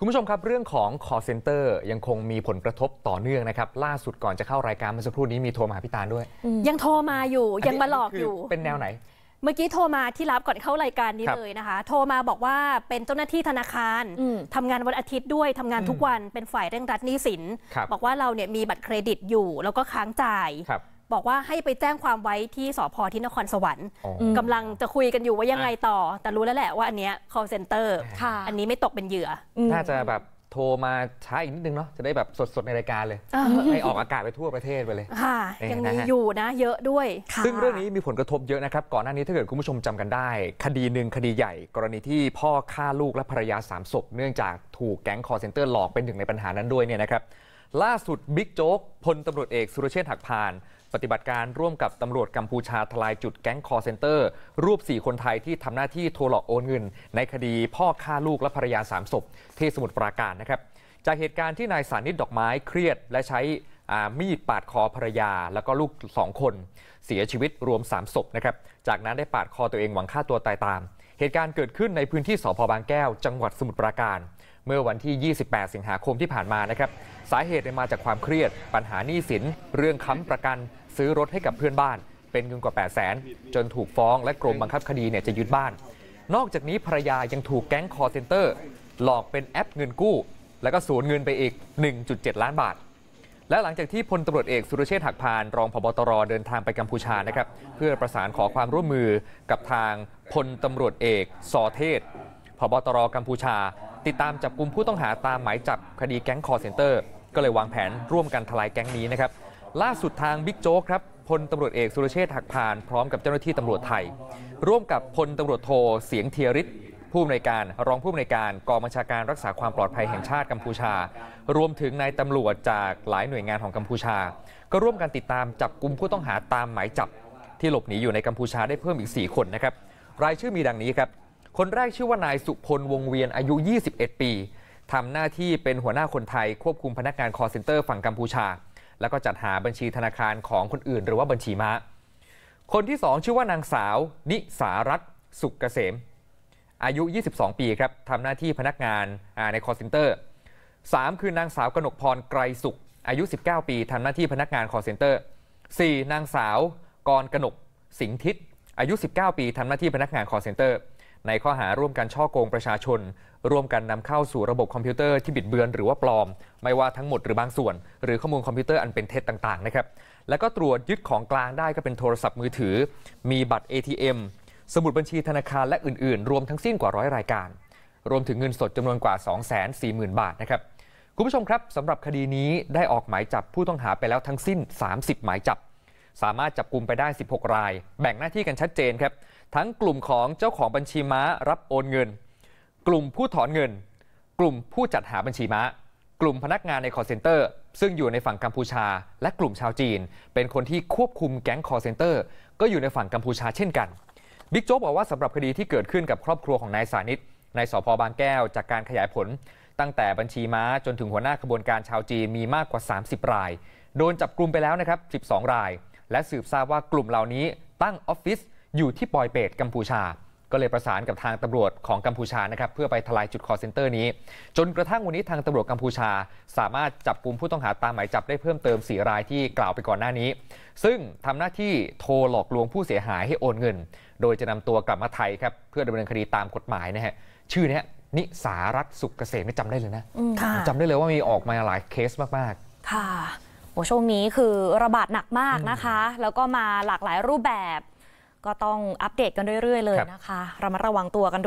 คุณผู้ชมครับเรื่องของ call center ยังคงมีผลกระทบต่อเนื่องนะครับ ล่าสุดก่อนจะเข้ารายการเมื่อสักครู่นี้มีโทรมาพี่ตาลด้วยยังโทรมาอยู่ยังมาหลอกอยู่เป็นแนวไหน เมื่อกี้โทรมาที่รับก่อนเข้ารายการนี้เลยนะคะ โทรมาบอกว่าเป็นเจ้าหน้าที่ธนาคารทำงานวันอาทิตย์ด้วยทำงานทุกวันเป็นฝ่ายเร่งรัดหนี้สิน บอกว่าเราเนี่ยมีบัตรเครดิตอยู่แล้วก็ค้างจ่ายบอกว่าให้ไปแจ้งความไว้ที่สพที่นครสวรรค์ กำลังจะคุยกันอยู่ว่ายังไงต่อ แต่รู้แล้วแหละว่าอันเนี้ย call center อันนี้ไม่ตกเป็นเหยื่อน่าจะแบบโทรมาช้าอีกนิดนึงเนาะจะได้แบบสดๆในรายการเลย ให้ออกอากาศไปทั่วประเทศไปเลย ค่ะยังมีอยู่นะเยอะด้วย ซึ่งเรื่องนี้มีผลกระทบเยอะนะครับ ก่อนหน้านี้ถ้าเกิดคุณผู้ชมจำกันได้ คดีหนึ่งคดีใหญ่ กรณีที่พ่อฆ่าลูกและภรรยาสามศพเนื่องจากถูกแก๊งคอร์เซนเตอร์หลอกเป็นหนึ่งในปัญหานั้นด้วยเนี่ยนะครับล่าสุดบิ๊กโจ๊กพลตำรวจเอกสุรเชษฐ์หักพานปฏิบัติการร่วมกับตำรวจกัมพูชาทลายจุดแก๊งคอเซนเตอร์ รูป 4 คนไทยที่ทำหน้าที่โทรหลอกโอนเงิน ในคดีพ่อฆ่าลูกและภรรยา3ศพที่สมุทรปราการนะครับจากเหตุการณ์ที่นายสานิตดอกไม้เครียดและใช้มีดปาดคอภรรยา แล้วก็ลูก 2 คนเสียชีวิตรวม3ศพนะครับจากนั้นได้ปาดคอตัวเองหวังฆ่าตัวตายตามเหตุการณ์เกิดขึ้นในพื้นที่สพบางแก้ว จังหวัดสมุทรปราการ เมื่อวันที่ 28 สิงหาคมที่ผ่านมา นะครับ สาเหตุมาจากความเครียด ปัญหาหนี้สิน เรื่องค้ำประกันซื้อรถให้กับเพื่อนบ้าน เป็นเงินกว่า 8 0 0แสนจนถูกฟ้องและกรมบังคับคดีเนี่ยจะยึดบ้าน นอกจากนี้ภรรยายังถูกแก๊งคอร์เซนเตอร์หลอกเป็นแอปเงินกู้ แล้วก็สูญเงินไปอีก 1.7 ล้านบาทและหลังจากที่พลตำรวจเอกสุรเชษฐ์หักพานรองพบตรเดินทางไปกัมพูชานะครับเพื่อประสานขอความร่วมมือกับทางพลตำรวจเอกสอเทศพบตรกัมพูชา ติดตามจับกลุ่มผู้ต้องหาตามหมายจับคดีแก๊งคอเซ็นเตอร์ก็เลยวางแผนร่วมกันทลายแก๊งนี้นะครับล่าสุดทางบิ๊กโจ๊กครับพลตำรวจเอกสุรเชษฐ์หักพานพร้อมกับเจ้าหน้าที่ตำรวจไทย ร่วมกับพลตำรวจโทเสียงเทียริศผู้อำนวยการรองผู้อำนวยการกองบัญชาการรักษาความปลอดภัยแห่งชาติกัมพูชา รวมถึงนายตำรวจจากหลายหน่วยงานของกัมพูชา ก็ร่วมกันติดตามจับกลุ่มผู้ต้องหาตามหมายจับ ที่หลบหนีอยู่ในกัมพูชาได้เพิ่มอีก 4 คนนะครับรายชื่อมีดังนี้ครับ คนแรกชื่อว่านายสุพลวงเวียนอายุ 21 ปีทำหน้าที่เป็นหัวหน้าคนไทยควบคุมพนักงานคอร์เซ็นเตอร์ฝั่งกัมพูชา แล้วก็จัดหาบัญชีธนาคารของคนอื่น หรือว่าบัญชีม้าคนที่ 2 ชื่อว่านางสาว นิสารัตสุกเกษมอายุ 22 ปี ครับ ทำหน้าที่พนักงานในคอร์เซ็นเตอร์3คือ นางสาวกนกพร ไกรสุข อายุ 19 ปี ทำหน้าที่พนักงานคอร์เซ็นเตอร์4นางสาวกรกนก สิงทิศ อายุ 19 ปี ทำหน้าที่พนักงานคอร์เซ็นเตอร์ ในข้อหาร่วมกัน ช่อโกงประชาชน ร่วมกันนำเข้าสู่ระบบคอมพิวเตอร์ที่บิดเบือนหรือว่าปลอม ไม่ว่าทั้งหมดหรือบางส่วน หรือข้อมูลคอมพิวเตอร์อันเป็นเท็จต่างๆนะครับ แล้วก็ตรวจยึดของกลางได้ก็เป็นโทรศัพท์มือถือ มีบัตร ATM สมุดบัญชีธนาคารและอื่นๆ รวมทั้งสิ้นกว่าร้อยรายการ รวมถึงเงินสดจำนวนกว่า 240,000 บาท นะครับ คุณผู้ชมครับสำหรับคดีนี้ได้ออกหมายจับ ผู้ต้องหาไปแล้วทั้งสิ้น 30หมายจับ สามารถจับกลุ่มไปได้ 16ราย แบ่งหน้าที่กันชัดเจนครับ ทั้งกลุ่มของเจ้าของบัญชีม้ารับโอนเงิน กลุ่มผู้ถอนเงิน กลุ่มผู้จัดหาบัญชีม้า กลุ่มพนักงานในคอร์เซ็นเตอร์ซึ่งอยู่ในฝั่งกัมพูชา และกลุ่มชาวจีน เป็นคนที่ควบคุมแก๊งคอร์เซ็นเตอร์ก็อยู่ในฝั่งกัมพูชาเช่นกันบิ๊กโจ๊กบอกว่าสำหรับคดีที่เกิดขึ้นกับครอบครัวของนายสานิตายสพบางแก้วจากการขยายผล ตั้งแต่บัญชีม้าจนถึงหัวหน้าขบวนการชาวจีนมีมากกว่า 30ราย โดนจับกลุ่มไปแล้วนะครับ 12 ราย และสืบทราบว่ากลุ่มเหล่านี้ตั้งออฟฟิศอยู่ที่ปอยเปตกัมพูชาก็เลยประสานกับทางตำรวจของกัมพูชา นะครับ เพื่อไปทลายจุดคอเซ็นเตอร์นี้ จนกระทั่งวันนี้ทางตำรวจกัมพูชา สามารถจับกลุ่มผู้ต้องหาตามหมายจับได้เพิ่มเติม4รายที่กล่าวไปก่อนหน้านี้ ซึ่งทำหน้าที่โทรหลอกลวงผู้เสียหายให้โอนเงิน โดยจะนำตัวกลับมาไทยครับเพื่อดำเนินคดีตามกฎหมายนะฮะชื่อนี้นิสารัตสุกเกษมจำได้เลยนะจำได้เลยว่ามีออกมาหลายเคสมากๆ ค่ะโอ้ช่วงนี้คือระบาดหนักมากนะคะ แล้วก็มาหลากหลายรูปแบบก็ต้องอัปเดตกันเรื่อย ๆเลยนะคะ เรามาระวังตัวกันด้วย